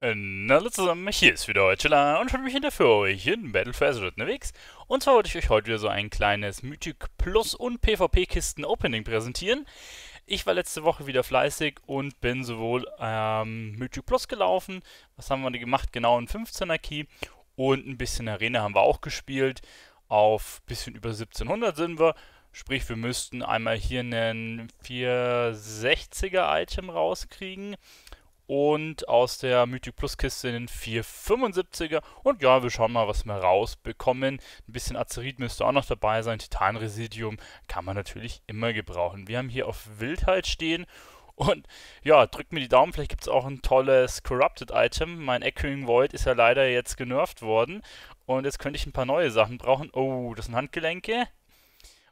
hallo zusammen, hier ist wieder Chilla und schon mich hinter für euch in Battle for Azeroth unterwegs. Und zwar wollte ich euch heute wieder so ein kleines Mythic Plus und PvP Kisten Opening präsentieren. Ich war letzte Woche wieder fleißig und bin sowohl ähm, Mythic Plus gelaufen, was haben wir gemacht? Genau ein 15er Key und ein bisschen Arena haben wir auch gespielt. Auf ein bisschen über 1700 sind wir. Sprich, wir müssten einmal hier einen 460er Item rauskriegen und aus der Mythic Plus Kiste den 475er. Und ja, wir schauen mal, was wir rausbekommen. Ein bisschen Azerit müsste auch noch dabei sein. Titanresidium kann man natürlich immer gebrauchen. Wir haben hier auf Wildheit stehen. Und ja, drückt mir die Daumen, vielleicht gibt es auch ein tolles Corrupted-Item. Mein Echoing Void ist ja leider jetzt genervt worden. Und jetzt könnte ich ein paar neue Sachen brauchen. Oh, das sind Handgelenke.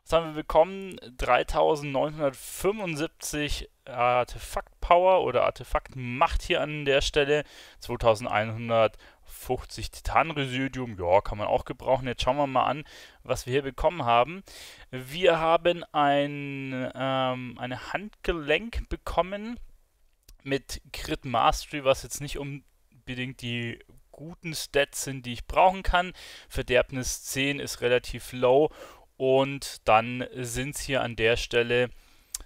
Was haben wir bekommen? 3975 Artefakt-Power oder Artefakt-Macht hier an der Stelle. 2150 Titan-Residium, ja, kann man auch gebrauchen. Jetzt schauen wir mal an, was wir hier bekommen haben. Wir haben ein, ähm, eine Handgelenk bekommen mit Crit Mastery, was jetzt nicht unbedingt die guten Stats sind, die ich brauchen kann. Verderbnis 10 ist relativ low und dann sind es hier an der Stelle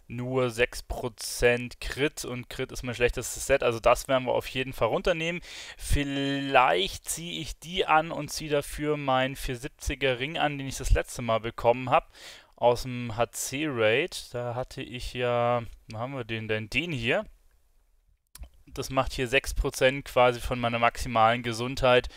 nur 6% Crit und Crit ist mein schlechtestes Set, also das werden wir auf jeden Fall runternehmen. Vielleicht ziehe ich die an und ziehe dafür meinen 470er Ring an, den ich das letzte Mal bekommen habe aus dem HC-Raid. Da hatte ich ja, wo haben wir den denn? Den hier. Das macht hier 6% quasi von meiner maximalen Gesundheit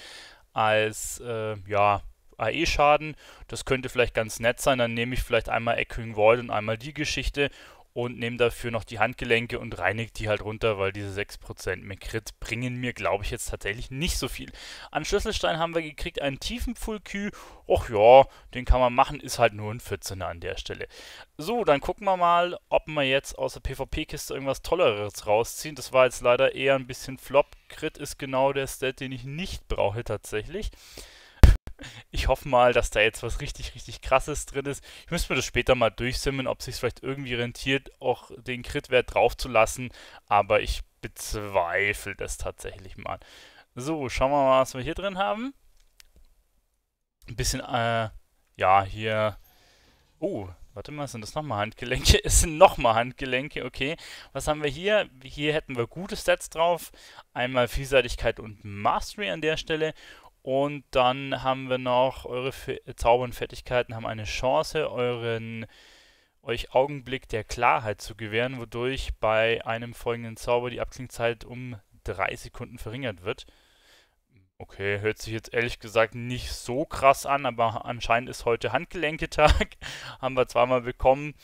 als, äh, ja, AE-Schaden. Das könnte vielleicht ganz nett sein. Dann nehme ich vielleicht einmal Echoing Void und einmal die Geschichte und nehme dafür noch die Handgelenke und reinige die halt runter, weil diese 6% mehr Crit bringen mir, glaube ich, jetzt tatsächlich nicht so viel. An Schlüsselstein haben wir gekriegt einen tiefen Full-Q. Och ja, den kann man machen, ist halt nur ein 14er an der Stelle. So, dann gucken wir mal, ob wir jetzt aus der PvP-Kiste irgendwas Tolleres rausziehen. Das war jetzt leider eher ein bisschen Flop. Crit ist genau der Stat, den ich nicht brauche tatsächlich ich hoffe mal, dass da jetzt was richtig, richtig krasses drin ist. Ich müsste mir das später mal durchsimmen, ob es sich vielleicht irgendwie rentiert, auch den Crit-Wert draufzulassen. Aber ich bezweifle das tatsächlich mal. So, schauen wir mal, was wir hier drin haben. Ein bisschen, äh, ja, hier. Oh, Warte mal, sind das nochmal Handgelenke? Es sind nochmal Handgelenke, okay. Was haben wir hier? Hier hätten wir gute Stats drauf. Einmal Vielseitigkeit und Mastery an der Stelle. Und dann haben wir noch, eure Zauber und Fertigkeiten haben eine Chance, euren euch Augenblick der Klarheit zu gewähren, wodurch bei einem folgenden Zauber die Abklingzeit um 3 Sekunden verringert wird. Okay, hört sich jetzt ehrlich gesagt nicht so krass an, aber anscheinend ist heute Handgelenketag. haben wir zweimal bekommen.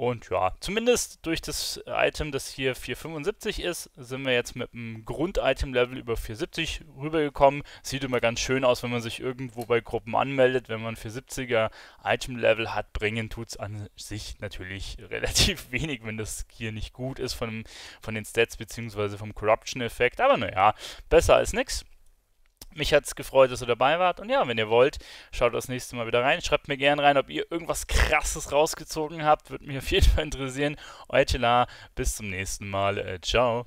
Und ja, zumindest durch das Item, das hier 475 ist, sind wir jetzt mit einem Grund-Item-Level über 470 rübergekommen. Sieht immer ganz schön aus, wenn man sich irgendwo bei Gruppen anmeldet. Wenn man 470er Item-Level hat, bringen tut es an sich natürlich relativ wenig, wenn das hier nicht gut ist von, von den Stats bzw. vom Corruption-Effekt. Aber naja, besser als nichts. Mich hat es gefreut, dass ihr dabei wart. Und ja, wenn ihr wollt, schaut das nächste Mal wieder rein. Schreibt mir gerne rein, ob ihr irgendwas Krasses rausgezogen habt. Würde mich auf jeden Fall interessieren. Euer Chela, bis zum nächsten Mal. Äh, ciao.